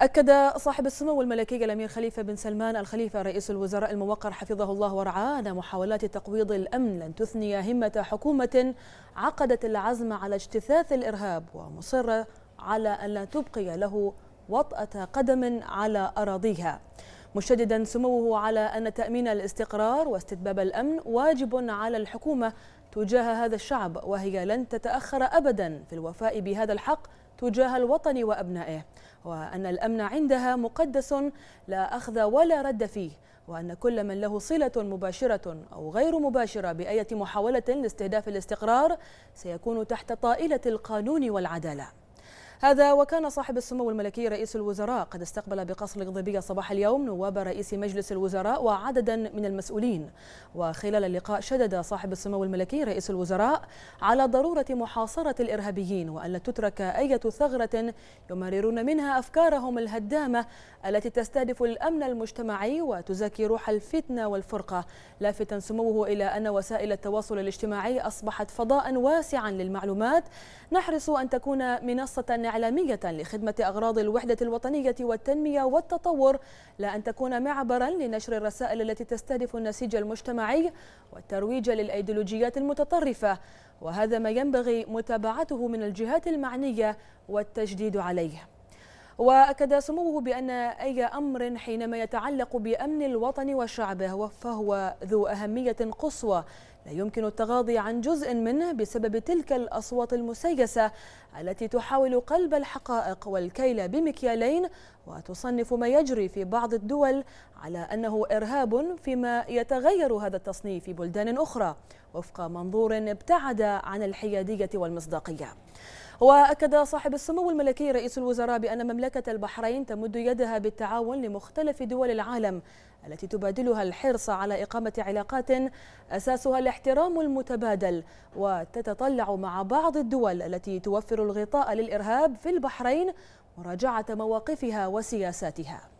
أكد صاحب السمو الملكي الأمير خليفة بن سلمان الخليفة رئيس الوزراء الموقر حفظه الله ورعاه أن محاولات تقويض الأمن لن تثني همة حكومة عقدت العزم على اجتثاث الإرهاب ومصرة على أن لا تبقي له وطأة قدم على أراضيها مشددا سموه على أن تأمين الاستقرار واستتباب الأمن واجب على الحكومة تجاه هذا الشعب وهي لن تتأخر أبدا في الوفاء بهذا الحق تجاه الوطن وأبنائه وأن الأمن عندها مقدس لا أخذ ولا رد فيه وأن كل من له صلة مباشرة أو غير مباشرة بأية محاولة لاستهداف الاستقرار سيكون تحت طائلة القانون والعدالة هذا وكان صاحب السمو الملكي رئيس الوزراء قد استقبل بقصر القضيبية صباح اليوم نواب رئيس مجلس الوزراء وعددا من المسؤولين وخلال اللقاء شدد صاحب السمو الملكي رئيس الوزراء على ضرورة محاصرة الإرهابيين وألا تترك أي ثغرة يمررون منها أفكارهم الهدامة التي تستهدف الأمن المجتمعي وتزكي روح الفتنة والفرقة لافتا سموه إلى أن وسائل التواصل الاجتماعي أصبحت فضاء واسعا للمعلومات نحرص أن تكون منصة إعلامية لخدمة أغراض الوحدة الوطنية والتنمية والتطور لا أن تكون معبرا لنشر الرسائل التي تستهدف النسيج المجتمعي والترويج للأيديولوجيات المتطرفة وهذا ما ينبغي متابعته من الجهات المعنية والتجديد عليه وأكد سموه بأن أي أمر حينما يتعلق بأمن الوطن وشعبه فهو ذو أهمية قصوى لا يمكن التغاضي عن جزء منه بسبب تلك الأصوات المسيسة التي تحاول قلب الحقائق والكيل بمكيالين وتصنف ما يجري في بعض الدول على أنه إرهاب فيما يتغير هذا التصنيف في بلدان أخرى وفق منظور ابتعد عن الحيادية والمصداقية وأكد صاحب السمو الملكي رئيس الوزراء بأن مملكة البحرين تمد يدها بالتعاون لمختلف دول العالم التي تبادلها الحرص على إقامة علاقات أساسها الاحترام المتبادل وتتطلع مع بعض الدول التي توفر الغطاء للإرهاب في البحرين مراجعة مواقفها وسياساتها